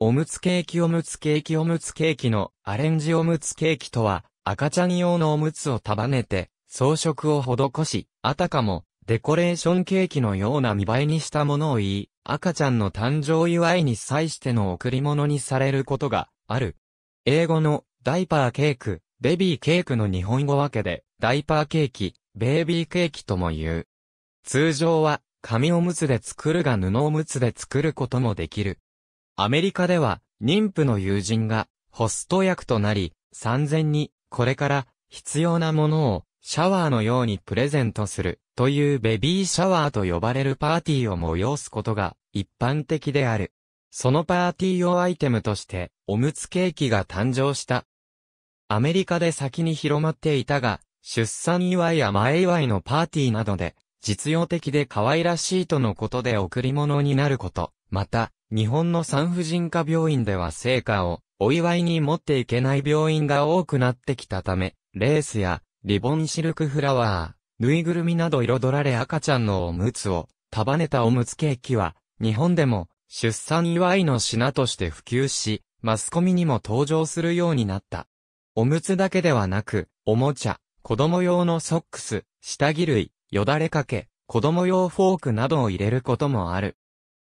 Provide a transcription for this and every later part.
おむつケーキおむつケーキおむつケーキのアレンジおむつケーキとは赤ちゃん用のおむつを束ねて装飾を施し、あたかもデコレーションケーキのような見栄えにしたものを言い、赤ちゃんの誕生祝いに際しての贈り物にされることがある。英語のダイパーケーク、ベビーケークの日本語訳でダイパーケーキ、ベイビーケーキとも言う。通常は紙おむつで作るが布おむつで作ることもできる。アメリカでは、妊婦の友人が、ホスト役となり、産前に、これから、必要なものを、シャワーのようにプレゼントする、というベビーシャワーと呼ばれるパーティーを催すことが、一般的である。そのパーティー用アイテムとして、おむつケーキが誕生した。アメリカで先に広まっていたが、出産祝いや前祝いのパーティーなどで、実用的で可愛らしいとのことで贈り物になること。また、日本の産婦人科病院では成果をお祝いに持っていけない病院が多くなってきたため、レースやリボンシルクフラワー、ぬいぐるみなど彩られ赤ちゃんのおむつを束ねたおむつケーキは、日本でも出産祝いの品として普及し、マスコミにも登場するようになった。おむつだけではなく、おもちゃ、子供用のソックス、下着類、よだれかけ、子供用フォークなどを入れることもある。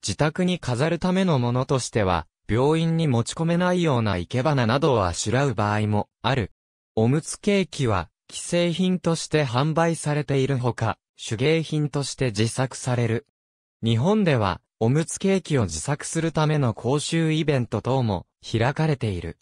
自宅に飾るためのものとしては、病院に持ち込めないような生け花などをあしらう場合もある。おむつケーキは、既製品として販売されているほか、手芸品として自作される。日本では、おむつケーキを自作するための講習イベント等も開かれている。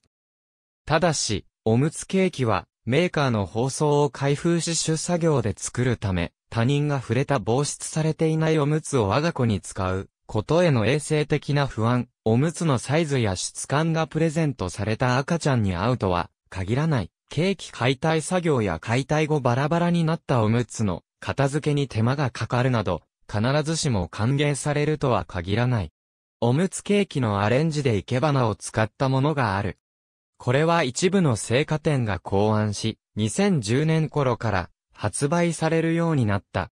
ただし、おむつケーキは、メーカーの包装を開封刺繍作業で作るため、他人が触れた防湿されていないおむつを我が子に使うことへの衛生的な不安、おむつのサイズや質感がプレゼントされた赤ちゃんに合うとは限らない。ケーキ解体作業や解体後バラバラになったおむつの片付けに手間がかかるなど、必ずしも歓迎されるとは限らない。おむつケーキのアレンジで生け花を使ったものがある。これは一部の生花店が考案し、2010年頃から発売されるようになった。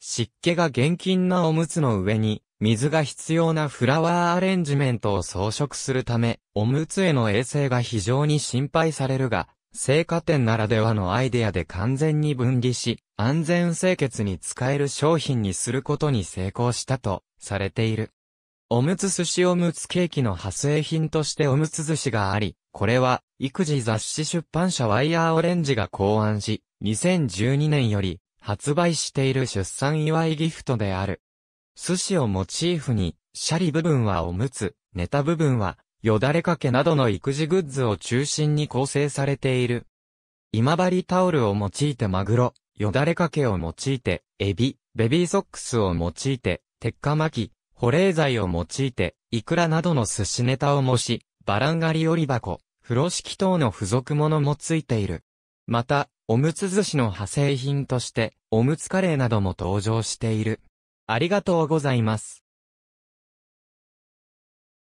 湿気が厳禁なおむつの上に、水が必要なフラワーアレンジメントを装飾するため、おむつへの衛生が非常に心配されるが、生花店ならではのアイデアで完全に分離し、安全清潔に使える商品にすることに成功したと、されている。おむつ寿司おむつケーキの派生品としておむつ寿司があり、これは、育児雑誌出版社ワイヤーオレンジが考案し、2012年より、発売している出産祝いギフトである。寿司をモチーフに、シャリ部分はおむつ、ネタ部分は、よだれかけなどの育児グッズを中心に構成されている。今治タオルを用いてマグロ、よだれかけを用いて、エビ、ベビーソックスを用いて、鉄火巻き、保冷剤を用いて、イクラなどの寿司ネタを模し、バランガリ折り箱、風呂敷等の付属物もついている。また、おむつ寿司の派生品として、おむつカレーなども登場している。ありがとうございます。